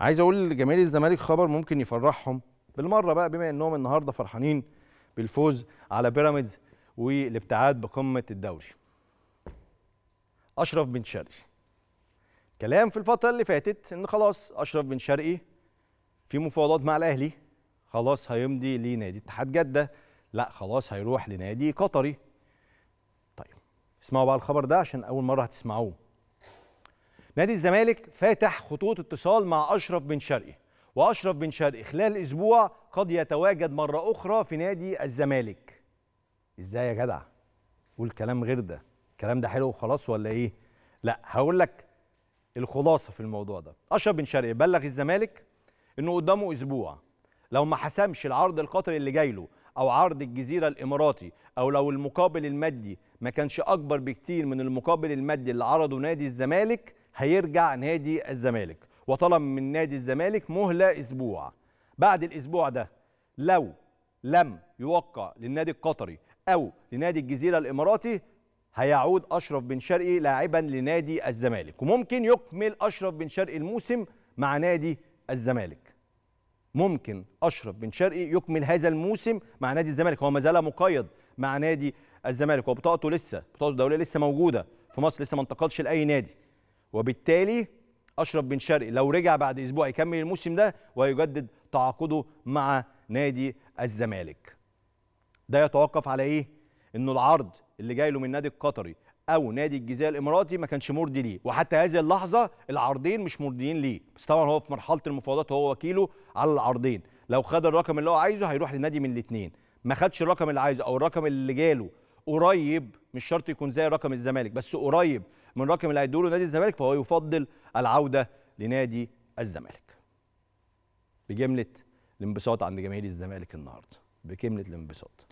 عايز اقول لجماهير الزمالك خبر ممكن يفرحهم بالمره بقى بما انهم النهارده فرحانين بالفوز على بيراميدز والابتعاد بقمه الدوري. اشرف بن شرقي كلام في الفتره اللي فاتت ان خلاص اشرف بن شرقي في مفاوضات مع الاهلي خلاص هيمضي لنادي اتحاد جده لا خلاص هيروح لنادي قطري. طيب اسمعوا بقى الخبر ده عشان اول مره هتسمعوه. نادي الزمالك فاتح خطوط اتصال مع أشرف بن شرقي وأشرف بن شرقي خلال أسبوع قد يتواجد مرة أخرى في نادي الزمالك إزاي يا جدع؟ قول كلام غير ده الكلام ده حلو وخلاص ولا إيه؟ لا هقول لك الخلاصة في الموضوع ده أشرف بن شرقي بلغ الزمالك إنه قدامه أسبوع لو ما حسمش العرض القطري اللي جاي له او عرض الجزيره الاماراتي او لو المقابل المادي ما كانش اكبر بكتير من المقابل المادي اللي عرضه نادي الزمالك هيرجع نادي الزمالك وطلب من نادي الزمالك مهله اسبوع بعد الاسبوع ده لو لم يوقع للنادي القطري او لنادي الجزيره الاماراتي هيعود اشرف بن شرقي لاعبا لنادي الزمالك وممكن يكمل اشرف بن شرقي الموسم مع نادي الزمالك ممكن اشرف بن شرقي يكمل هذا الموسم مع نادي الزمالك هو ما زال مقيد مع نادي الزمالك وبطاقته لسه بطاقته الدوليه لسه موجوده في مصر لسه ما انتقلش لاي نادي وبالتالي اشرف بن شرقي لو رجع بعد اسبوع يكمل الموسم ده ويجدد تعاقده مع نادي الزمالك ده يتوقف على ايه ان العرض اللي جاي له من نادي القطري او نادي الجزيره الاماراتي ما كانش مرضي ليه وحتى هذه اللحظه العرضين مش مرضيين ليه بس طبعا هو في مرحله المفاوضات هو وكيله على العرضين لو خد الرقم اللي هو عايزه هيروح لنادي من الاثنين ما خدش الرقم اللي عايزه او الرقم اللي جاله قريب مش شرط يكون زي رقم الزمالك بس قريب من رقم اللي هيدوله نادي الزمالك فهو يفضل العوده لنادي الزمالك. بجمله الانبساط عند جماهير الزمالك النهارده بجمله الانبساط.